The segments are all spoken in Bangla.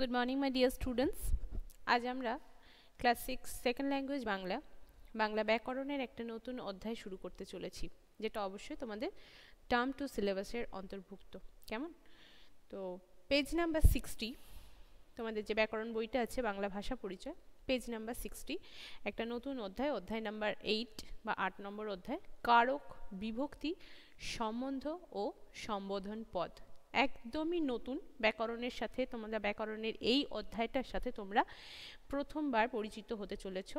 good morning my dear students আজ আমরা class six second language Bangla Bangla ব্যাকরণের একটা নতুন অধ্যায় শুরু করতে চলেছি যেটা অবশ্যই তোমাদের টার্ম টু সিলেবাসের অন্তর্ভুক্ত কেমন তো পেজ নাম্বার সিক্সটি তোমাদের যে ব্যাকরণ বইটা আছে বাংলা ভাষা পরিচয় পেজ নাম্বার সিক্সটি একটা নতুন অধ্যায় অধ্যায় নাম্বার এইট বা আট নম্বর অধ্যায় কারক বিভক্তি সম্বন্ধ ও সম্বোধন পদ একদমই নতুন ব্যাকরণের সাথে তোমরা ব্যাকরণের এই অধ্যায়টার সাথে তোমরা প্রথমবার পরিচিত হতে চলেছ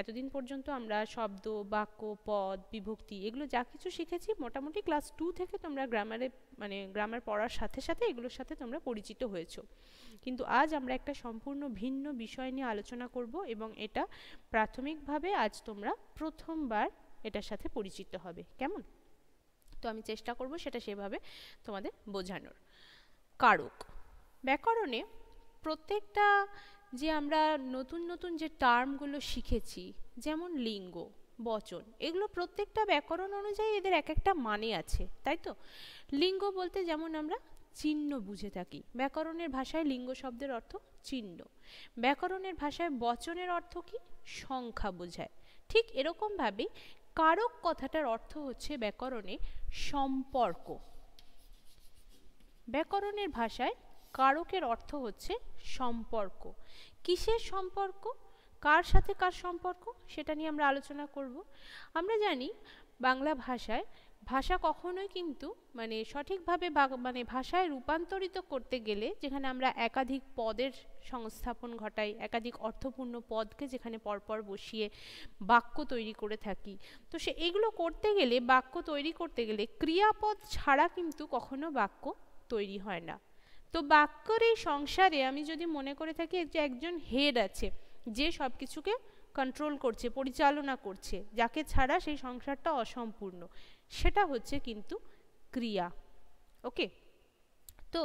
এতদিন পর্যন্ত আমরা শব্দ বাক্য পদ বিভক্তি এগুলো যা কিছু শিখেছি মোটামুটি ক্লাস টু থেকে তোমরা গ্রামারে মানে গ্রামার পড়ার সাথে সাথে এগুলোর সাথে তোমরা পরিচিত হয়েছ কিন্তু আজ আমরা একটা সম্পূর্ণ ভিন্ন বিষয় নিয়ে আলোচনা করব এবং এটা প্রাথমিকভাবে আজ তোমরা প্রথমবার এটার সাথে পরিচিত হবে কেমন তো আমি চেষ্টা করব সেটা সেভাবে তোমাদের বোঝানোর কারক ব্যাকরণে প্রত্যেকটা যে আমরা নতুন নতুন যে টার্মগুলো শিখেছি যেমন লিঙ্গ বচন এগুলো প্রত্যেকটা ব্যাকরণ অনুযায়ী এদের এক একটা মানে আছে তাই তো লিঙ্গ বলতে যেমন আমরা চিহ্ন বুঝে থাকি ব্যাকরণের ভাষায় লিঙ্গ শব্দের অর্থ চিহ্ন ব্যাকরণের ভাষায় বচনের অর্থ কি সংখ্যা বোঝায় ঠিক এরকমভাবে কারক কথাটার অর্থ হচ্ছে ব্যাকরণে সম্পর্ক ব্যাকরণের ভাষায় কারকের অর্থ হচ্ছে সম্পর্ক কিসের সম্পর্ক কার সাথে কার সম্পর্ক সেটা নিয়ে আমরা আলোচনা করব আমরা জানি বাংলা ভাষায় ভাষা কখনোই কিন্তু মানে সঠিকভাবে মানে ভাষায় রূপান্তরিত করতে গেলে যেখানে আমরা একাধিক পদের সংস্থাপন ঘটাই একাধিক অর্থপূর্ণ পদকে যেখানে পরপর বসিয়ে বাক্য তৈরি করে থাকি তো সে এগুলো করতে গেলে বাক্য তৈরি করতে গেলে ক্রিয়াপদ ছাড়া কিন্তু কখনো বাক্য তৈরি হয় না তো বাক্যর এই সংসারে আমি যদি মনে করে থাকি যে একজন হেড আছে যে সব কিছুকে কন্ট্রোল করছে পরিচালনা করছে যাকে ছাড়া সেই সংসারটা অসম্পূর্ণ সেটা হচ্ছে কিন্তু ক্রিয়া ওকে তো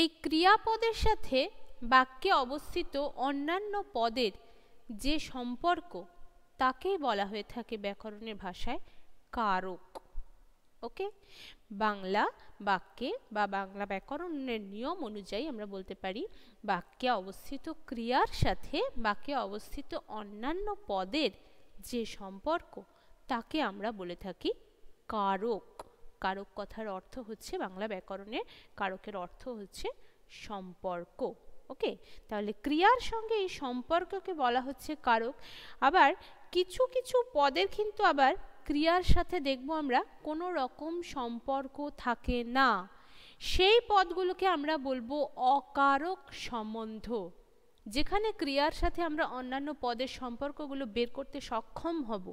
এই ক্রিয়াপদের সাথে বাক্যে অবস্থিত অন্যান্য পদের যে সম্পর্ক তাকেই বলা হয়ে থাকে ব্যাকরণের ভাষায় কারক ওকে বাংলা বাক্যে বা বাংলা ব্যাকরণের নিয়ম অনুযায়ী আমরা বলতে পারি বাক্যে অবস্থিত ক্রিয়ার সাথে বাক্যে অবস্থিত অন্যান্য পদের যে সম্পর্ক তাকে আমরা বলে থাকি কারক কারক কথার অর্থ হচ্ছে বাংলা ব্যাকরণে কারকের অর্থ হচ্ছে সম্পর্ক ওকে তাহলে ক্রিয়ার সঙ্গে এই সম্পর্ককে বলা হচ্ছে কারক আবার কিছু কিছু পদের কিন্তু আবার ক্রিয়ার সাথে দেখব আমরা কোনো রকম সম্পর্ক থাকে না সেই পদগুলোকে আমরা বলবো অকারক সম্বন্ধ যেখানে ক্রিয়ার সাথে আমরা অন্যান্য পদের সম্পর্কগুলো বের করতে সক্ষম হব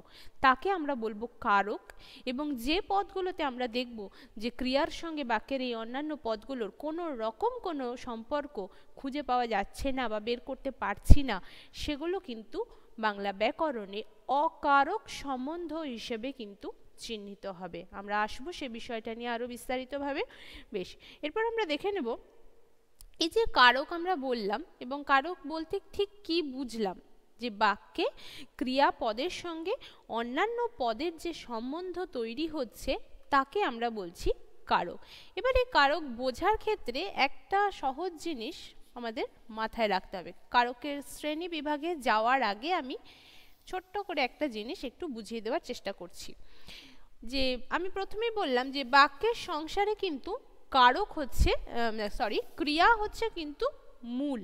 তাকে আমরা বলবো কারক এবং যে পদগুলোতে আমরা দেখব যে ক্রিয়ার সঙ্গে বাক্যের এই অন্যান্য পদগুলোর কোনো রকম কোনো সম্পর্ক খুঁজে পাওয়া যাচ্ছে না বা বের করতে পারছি না সেগুলো কিন্তু বাংলা ব্যাকরণে অকারক সম্বন্ধ হিসেবে কিন্তু চিহ্নিত হবে আমরা আসবো সে বিষয়টা নিয়ে আরও বিস্তারিতভাবে বেশ এরপর আমরা দেখে নেব এই যে কারক আমরা বললাম এবং কারক বলতে ঠিক কি বুঝলাম যে বাক্যে ক্রিয়া পদের সঙ্গে অন্যান্য পদের যে সম্বন্ধ তৈরি হচ্ছে তাকে আমরা বলছি কারক এবারে কারক বোঝার ক্ষেত্রে একটা সহজ জিনিস আমাদের মাথায় রাখতে হবে কারকের শ্রেণী বিভাগে যাওয়ার আগে আমি ছোট্ট করে একটা জিনিস একটু বুঝিয়ে দেওয়ার চেষ্টা করছি যে আমি প্রথমেই বললাম যে বাক্যের সংসারে কিন্তু কারক হচ্ছে সরি ক্রিয়া হচ্ছে কিন্তু মূল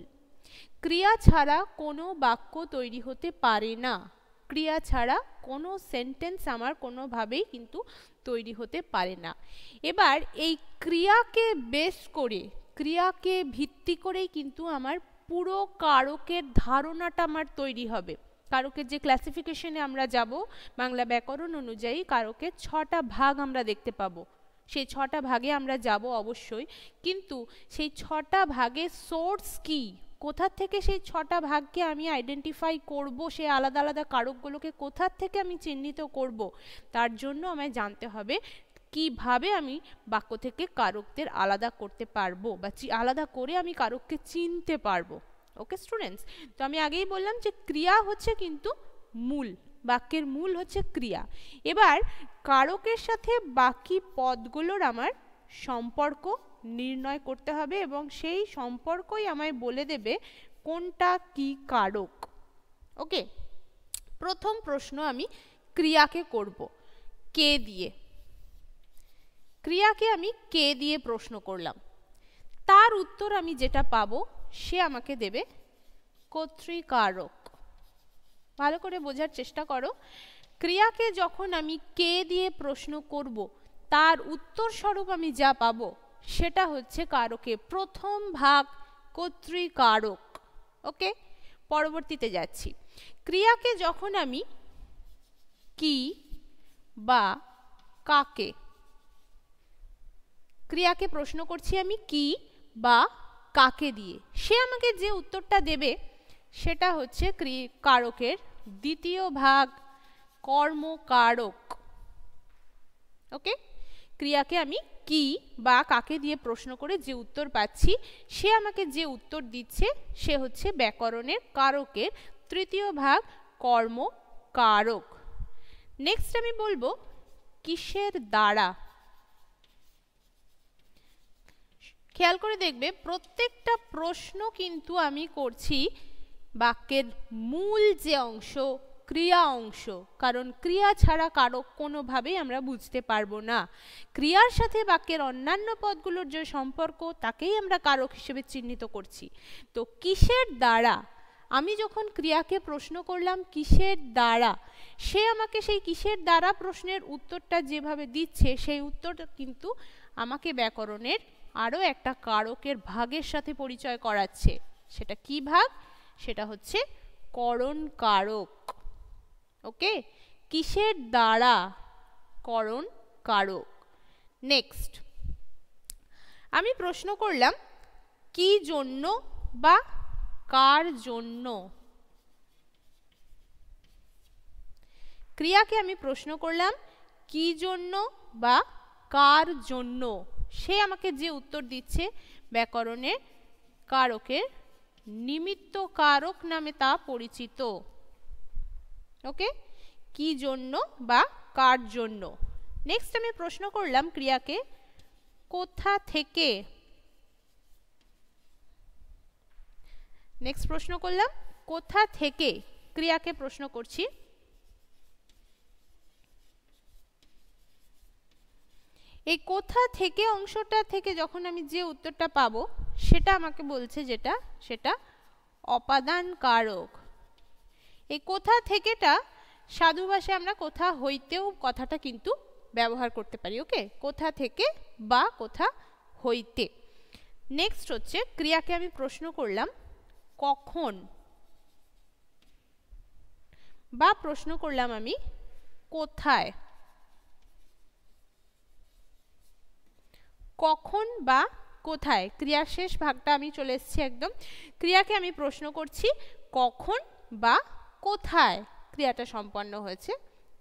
ক্রিয়া ছাড়া কোনো বাক্য তৈরি হতে পারে না ক্রিয়া ছাড়া কোনো সেন্টেন্স আমার কোনোভাবেই কিন্তু তৈরি হতে পারে না এবার এই ক্রিয়াকে বেস করে ক্রিয়াকে ভিত্তি করেই কিন্তু আমার পুরো কারকের ধারণাটা আমার তৈরি হবে কারকের যে ক্লাসিফিকেশনে আমরা যাব বাংলা ব্যাকরণ অনুযায়ী কারোকে ছটা ভাগ আমরা দেখতে পাবো সেই ছটা ভাগে আমরা যাব অবশ্যই কিন্তু সেই ছটা ভাগে সোর্স কি কোথা থেকে সেই ছটা ভাগকে আমি আইডেন্টিফাই করব সেই আলাদা আলাদা কারকগুলোকে কোথা থেকে আমি চিহ্নিত করব তার জন্য আমায় জানতে হবে কিভাবে আমি বাক্য থেকে কারকদের আলাদা করতে পারবো বা আলাদা করে আমি কারককে চিনতে পারবো ওকে স্টুডেন্টস তো আমি আগেই বললাম যে ক্রিয়া হচ্ছে কিন্তু মূল বাক্যের মূল হচ্ছে ক্রিয়া এবার কারকের সাথে বাকি পদগুলোর আমার সম্পর্ক নির্ণয় করতে হবে এবং সেই সম্পর্কই আমায় বলে দেবে কোনটা কি কারক ওকে প্রথম প্রশ্ন আমি ক্রিয়াকে করব কে দিয়ে ক্রিয়াকে আমি কে দিয়ে প্রশ্ন করলাম তার উত্তর আমি যেটা পাবো সে আমাকে দেবে কর্তৃকারক ভালো করে বোঝার চেষ্টা করো ক্রিয়াকে যখন আমি কে দিয়ে প্রশ্ন করব তার উত্তর স্বরূপ আমি যা পাব সেটা হচ্ছে কারকে প্রথম ভাগ কর্তৃকারক ওকে পরবর্তীতে যাচ্ছি ক্রিয়াকে যখন আমি কি বা কাকে ক্রিয়াকে প্রশ্ন করছি আমি কি বা কাকে দিয়ে সে আমাকে যে উত্তরটা দেবে সেটা হচ্ছে কারকের দ্বিতীয় ভাগ কর্মকারক ওকে ক্রিয়াকে আমি কি বা কাকে দিয়ে প্রশ্ন করে যে উত্তর পাচ্ছি সে আমাকে যে উত্তর দিচ্ছে সে হচ্ছে ব্যাকরণের কারকের তৃতীয় ভাগ কর্মকারক নেক্সট আমি বলবো কিসের দ্বারা খেয়াল করে দেখবে প্রত্যেকটা প্রশ্ন কিন্তু আমি করছি বাক্যের মূল যে অংশ ক্রিয়া অংশ কারণ ক্রিয়া ছাড়া কারক কোনোভাবেই আমরা বুঝতে পারবো না ক্রিয়ার সাথে বাক্যের অন্যান্য পদগুলোর যে সম্পর্ক তাকেই আমরা কারক হিসেবে চিহ্নিত করছি তো কিসের দ্বারা আমি যখন ক্রিয়াকে প্রশ্ন করলাম কিসের দ্বারা সে আমাকে সেই কিসের দ্বারা প্রশ্নের উত্তরটা যেভাবে দিচ্ছে সেই উত্তরটা কিন্তু আমাকে ব্যাকরণের আরও একটা কারকের ভাগের সাথে পরিচয় করাচ্ছে সেটা কি ভাগ সেটা হচ্ছে করণ কারক ওকে কিসের দ্বারা করণ কারক নেক্সট আমি প্রশ্ন করলাম কি জন্য বা কার জন্য ক্রিয়াকে আমি প্রশ্ন করলাম কি জন্য বা কার জন্য সে আমাকে যে উত্তর দিচ্ছে ব্যাকরণের কারকের নিমিত্ত কারক নামে তা পরিচিত ওকে কি জন্য বা কার জন্য নেক্সট আমি প্রশ্ন করলাম ক্রিয়াকে কোথা থেকে নেক্সট প্রশ্ন করলাম কোথা থেকে ক্রিয়াকে প্রশ্ন করছি এই কোথা থেকে অংশটা থেকে যখন আমি যে উত্তরটা পাবো সেটা আমাকে বলছে যেটা সেটা অপাদান কারক এই কোথা থেকেটা সাধু ভাষায় আমরা কোথা হইতেও কথাটা কিন্তু ব্যবহার করতে পারি ওকে কোথা থেকে বা কোথা হইতে নেক্সট হচ্ছে ক্রিয়াকে আমি প্রশ্ন করলাম কখন বা প্রশ্ন করলাম আমি কোথায় কখন বা কোথায় ক্রিয়ার শেষ ভাগটা আমি চলে এসেছি একদম ক্রিয়াকে আমি প্রশ্ন করছি কখন বা কোথায় ক্রিয়াটা সম্পন্ন হয়েছে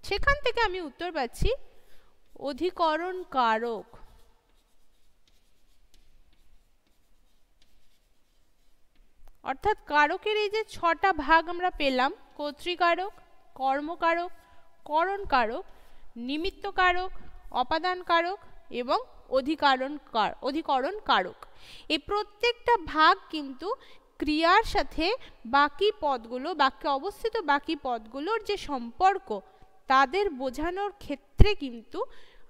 সেখান থেকে আমি উত্তর পাচ্ছি অধিকরণ কারক অর্থাৎ কারকের এই যে ছটা ভাগ আমরা পেলাম কর্তৃকারক কর্মকারক করণকারক নিমিত্তকারক অপাদানকারক এবং অধিকারণ অধিকরণ কারক এই প্রত্যেকটা ভাগ কিন্তু ক্রিয়ার সাথে বাকি পদগুলো বাক্যে অবস্থিত বাকি পদগুলোর যে সম্পর্ক তাদের বোঝানোর ক্ষেত্রে কিন্তু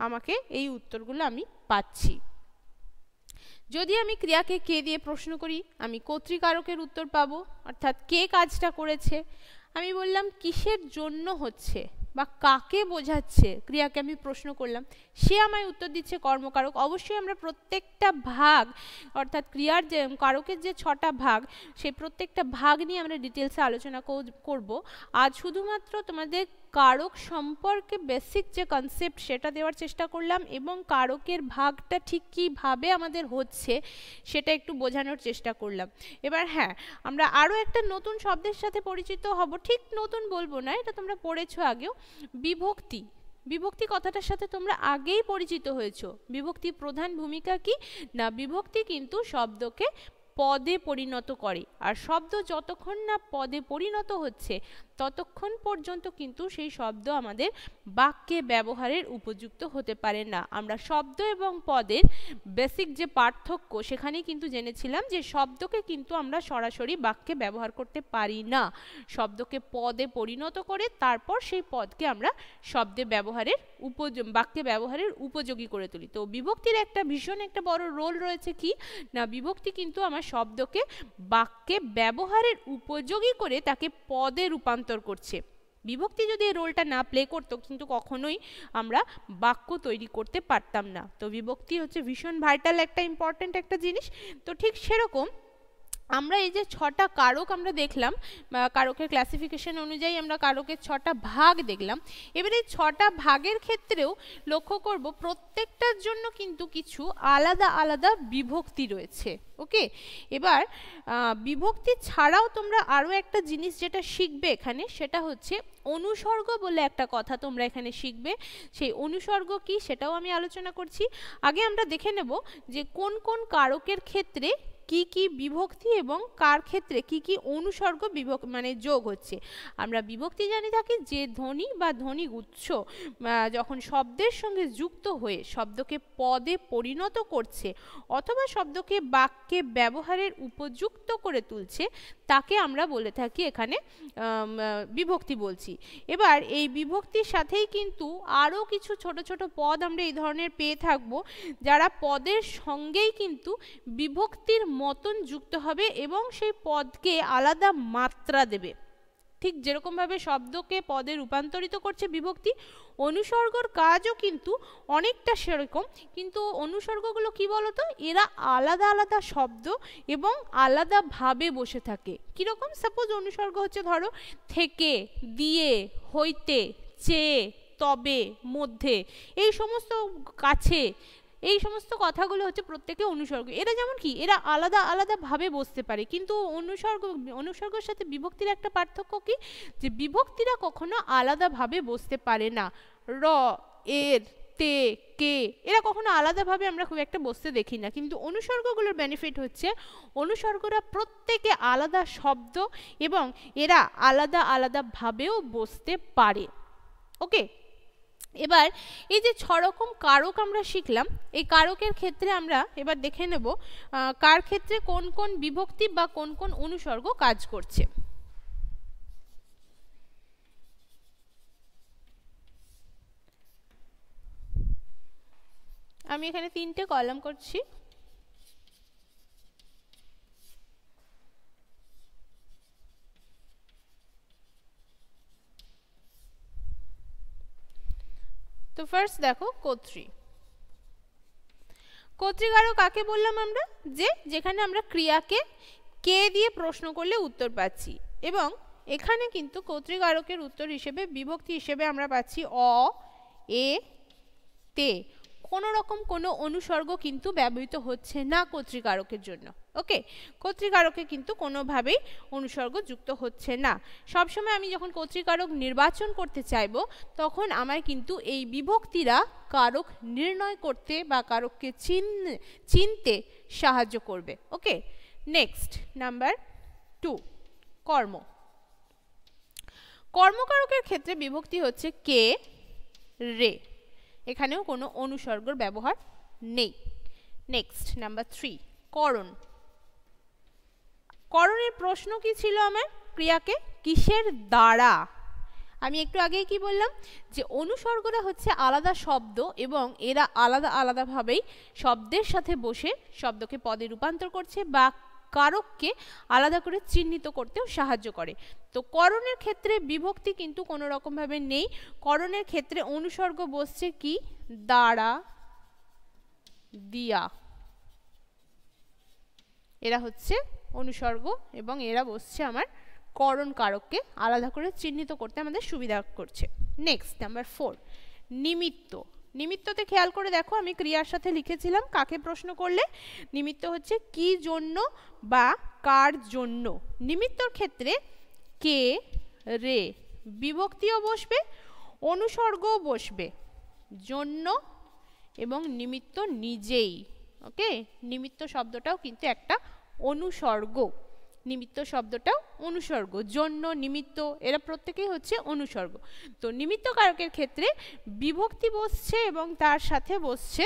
আমাকে এই উত্তরগুলো আমি পাচ্ছি যদি আমি ক্রিয়াকে কে দিয়ে প্রশ্ন করি আমি কর্তৃকারকের উত্তর পাবো অর্থাৎ কে কাজটা করেছে আমি বললাম কিসের জন্য হচ্ছে বা কাকে বোঝাচ্ছে ক্রিয়াকে আমি প্রশ্ন করলাম সে আমায় উত্তর দিচ্ছে কর্মকারক অবশ্যই আমরা প্রত্যেকটা ভাগ অর্থাৎ ক্রিয়ার যে কারকের যে ছটা ভাগ সেই প্রত্যেকটা ভাগ নিয়ে আমরা ডিটেলসে আলোচনা করব আজ শুধুমাত্র তোমাদের কারক সম্পর্কে বেসিক যে কনসেপ্ট সেটা দেওয়ার চেষ্টা করলাম এবং কারকের ভাগটা ঠিক কীভাবে আমাদের হচ্ছে সেটা একটু বোঝানোর চেষ্টা করলাম এবার হ্যাঁ আমরা আরও একটা নতুন শব্দের সাথে পরিচিত হব ঠিক নতুন বলবো না এটা তোমরা পড়েছো আগেও বিভক্তি বিভক্তি কথাটার সাথে তোমরা আগেই পরিচিত হয়েছো বিভক্তি প্রধান ভূমিকা কি না বিভক্তি কিন্তু শব্দকে পদে পরিণত করে আর শব্দ যতক্ষণ না পদে পরিণত হচ্ছে ততক্ষণ পর্যন্ত কিন্তু সেই শব্দ আমাদের বাক্যে ব্যবহারের উপযুক্ত হতে পারে না আমরা শব্দ এবং পদের বেসিক যে পার্থক্য সেখানেই কিন্তু জেনেছিলাম যে শব্দকে কিন্তু আমরা সরাসরি বাক্যে ব্যবহার করতে পারি না শব্দকে পদে পরিণত করে তারপর সেই পদকে আমরা শব্দে ব্যবহারের উপযো বাক্যে ব্যবহারের উপযোগী করে তুলি তো বিভক্তির একটা ভীষণ একটা বড় রোল রয়েছে কি না বিভক্তি কিন্তু আমার শব্দকে বাক্যে ব্যবহারের উপযোগী করে তাকে পদে রূপান্তর করছে বিভক্তি যদি এই রোলটা না প্লে করতো কিন্তু কখনোই আমরা বাক্য তৈরি করতে পারতাম না তো বিভক্তি হচ্ছে ভীষণ ভাইটাল একটা ইম্পর্ট্যান্ট একটা জিনিস তো ঠিক সেরকম আমরা এই যে ছটা কারক আমরা দেখলাম কারকের ক্লাসিফিকেশন অনুযায়ী আমরা কারকের ছটা ভাগ দেখলাম এবারে এই ছটা ভাগের ক্ষেত্রেও লক্ষ্য করব প্রত্যেকটার জন্য কিন্তু কিছু আলাদা আলাদা বিভক্তি রয়েছে ওকে এবার বিভক্তি ছাড়াও তোমরা আরও একটা জিনিস যেটা শিখবে এখানে সেটা হচ্ছে অনুসর্গ বলে একটা কথা তোমরা এখানে শিখবে সেই অনুসর্গ কি সেটাও আমি আলোচনা করছি আগে আমরা দেখে নেব যে কোন কোন কারকের ক্ষেত্রে কি কি বিভক্তি এবং কার ক্ষেত্রে কি কি অনুসর্গ বিভক মানে যোগ হচ্ছে আমরা বিভক্তি জানি থাকি যে ধ্বনি বা ধ্বনি উৎস যখন শব্দের সঙ্গে যুক্ত হয়ে শব্দকে পদে পরিণত করছে অথবা শব্দকে বাক্যে ব্যবহারের উপযুক্ত করে তুলছে তাকে আমরা বলে থাকি এখানে বিভক্তি বলছি এবার এই বিভক্তির সাথেই কিন্তু আরও কিছু ছোট ছোট পদ আমরা এই ধরনের পেয়ে থাকব যারা পদের সঙ্গেই কিন্তু বিভক্তির মতন যুক্ত হবে এবং সেই পদকে আলাদা মাত্রা দেবে ঠিক যেরকমভাবে শব্দকে পদে রূপান্তরিত করছে বিভক্তি অনুসর্গর কাজও কিন্তু অনেকটা সেরকম কিন্তু অনুসর্গগুলো কি বলতো এরা আলাদা আলাদা শব্দ এবং আলাদাভাবে বসে থাকে কীরকম সাপোজ অনুসর্গ হচ্ছে ধরো থেকে দিয়ে হইতে চেয়ে তবে মধ্যে এই সমস্ত কাছে এই সমস্ত কথাগুলো হচ্ছে প্রত্যেকে অনুসর্গ এরা যেমন কি এরা আলাদা আলাদাভাবে বসতে পারে কিন্তু অনুসর্গ অনুসর্গের সাথে বিভক্তির একটা পার্থক্য কি যে বিভক্তিরা কখনো আলাদাভাবে বসতে পারে না র এর তে কে এরা কখনো আলাদাভাবে আমরা খুব একটা বসতে দেখি না কিন্তু অনুসর্গগুলোর বেনিফিট হচ্ছে অনুসর্গরা প্রত্যেকে আলাদা শব্দ এবং এরা আলাদা আলাদাভাবেও বসতে পারে ওকে এবার এই যে ছ রকম কারক আমরা শিখলাম এই কারকের ক্ষেত্রে আমরা এবার দেখে নেব কার ক্ষেত্রে কোন কোন বিভক্তি বা কোন কোন অনুসর্গ কাজ করছে আমি এখানে তিনটে কলাম করছি তো ফার্স্ট দেখো কর্তৃ কর্তৃকারক কাকে বললাম আমরা যে যেখানে আমরা ক্রিয়াকে কে দিয়ে প্রশ্ন করলে উত্তর পাচ্ছি এবং এখানে কিন্তু কর্তৃকারকের উত্তর হিসেবে বিভক্তি হিসেবে আমরা পাচ্ছি অ এ তে কোনো রকম কোনো অনুসর্গ কিন্তু ব্যবহৃত হচ্ছে না কর্তৃকারকের জন্য ওকে কর্তৃকারকে কিন্তু কোনোভাবেই অনুসর্গ যুক্ত হচ্ছে না সবসময় আমি যখন কর্তৃকারক নির্বাচন করতে চাইব তখন আমার কিন্তু এই বিভক্তিরা কারক নির্ণয় করতে বা কারককে চিন চিনতে সাহায্য করবে ওকে নেক্সট নাম্বার টু কর্ম কর্মকারকের ক্ষেত্রে বিভক্তি হচ্ছে কে রে এখানেও কোনো অনুসর্গর ব্যবহার নেই নেক্সট নাম্বার থ্রি করণ করণের প্রশ্ন কি ছিল আমার ক্রিয়াকে কিসের দ্বারা আমি একটু আগেই কি বললাম যে অনুসর্গটা হচ্ছে আলাদা শব্দ এবং এরা আলাদা আলাদাভাবেই শব্দের সাথে বসে শব্দকে পদে রূপান্তর করছে বা কারককে আলাদা করে চিহ্নিত করতেও সাহায্য করে তো করণের ক্ষেত্রে বিভক্তি কিন্তু কোনো রকমভাবে নেই করণের ক্ষেত্রে অনুসর্গ বসছে কি দ্বারা দিয়া এরা হচ্ছে অনুসর্গ এবং এরা বসছে আমার করণ কারককে আলাদা করে চিহ্নিত করতে আমাদের সুবিধা করছে নেক্সট নাম্বার ফোর নিমিত্ত নিমিত্ততে খেয়াল করে দেখো আমি ক্রিয়ার সাথে লিখেছিলাম কাকে প্রশ্ন করলে নিমিত্ত হচ্ছে কি জন্য বা কার জন্য নিমিত্তর ক্ষেত্রে কে রে বিভক্তিও বসবে অনুসর্গও বসবে জন্য এবং নিমিত্ত নিজেই ওকে নিমিত্ত শব্দটাও কিন্তু একটা অনুসর্গ নিমিত্ত শব্দটাও অনুসর্গ জন্য নিমিত্ত এরা প্রত্যেকেই হচ্ছে অনুসর্গ তো নিমিত্ত কারকের ক্ষেত্রে বিভক্তি বসছে এবং তার সাথে বসছে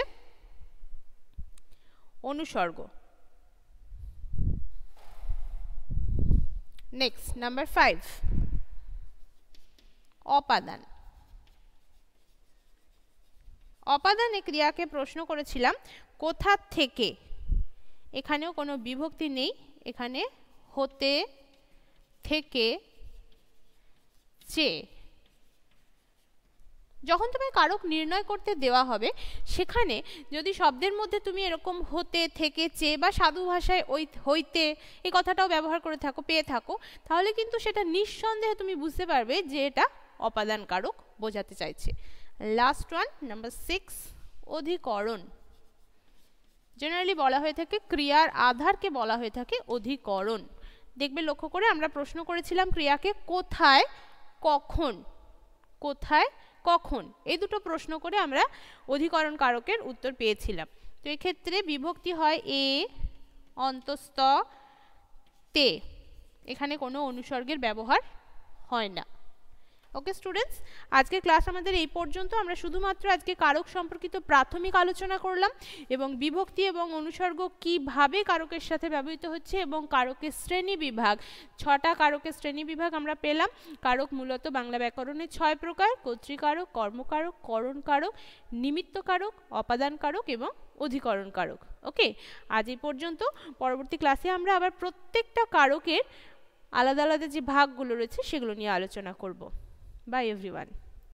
অনুসর্গ নেক্সট নাম্বার ফাইভ অপাদান অপাদানে ক্রিয়াকে প্রশ্ন করেছিলাম কোথা থেকে এখানেও কোনো বিভক্তি নেই এখানে হতে থেকে চেয়ে যখন তোমায় কারক নির্ণয় করতে দেওয়া হবে সেখানে যদি শব্দের মধ্যে তুমি এরকম হতে থেকে চেয়ে বা সাধু ভাষায় ওই হইতে এই কথাটাও ব্যবহার করে থাকো পেয়ে থাকো তাহলে কিন্তু সেটা নিঃসন্দেহে তুমি বুঝতে পারবে যে এটা অপাদান কারক বোঝাতে চাইছে লাস্ট ওয়ান নাম্বার সিক্স অধিকরণ জেনারেলি বলা হয়ে থাকে ক্রিয়ার আধারকে বলা হয়ে থাকে অধিকরণ দেখবে লক্ষ্য করে আমরা প্রশ্ন করেছিলাম ক্রিয়াকে কোথায় কখন কোথায় কখন এই দুটো প্রশ্ন করে আমরা অধিকরণ কারকের উত্তর পেয়েছিলাম তো এক্ষেত্রে বিভক্তি হয় এ অন্তস্ত তে এখানে কোনো অনুসর্গের ব্যবহার হয় না ওকে স্টুডেন্টস আজকে ক্লাস আমাদের এই পর্যন্ত আমরা শুধুমাত্র আজকে কারক সম্পর্কিত প্রাথমিক আলোচনা করলাম এবং বিভক্তি এবং অনুসর্গ কিভাবে কারকের সাথে ব্যবহৃত হচ্ছে এবং কারকের শ্রেণী বিভাগ ছটা কারকের শ্রেণী বিভাগ আমরা পেলাম কারক মূলত বাংলা ব্যাকরণের ছয় প্রকার কর্তৃকারক কর্মকারক করণ কারক নিমিত্তকারক কারক অপাদান কারক এবং অধিকরণ কারক ওকে আজ এই পর্যন্ত পরবর্তী ক্লাসে আমরা আবার প্রত্যেকটা কারকের আলাদা আলাদা যে ভাগগুলো রয়েছে সেগুলো নিয়ে আলোচনা করবো Bye, everyone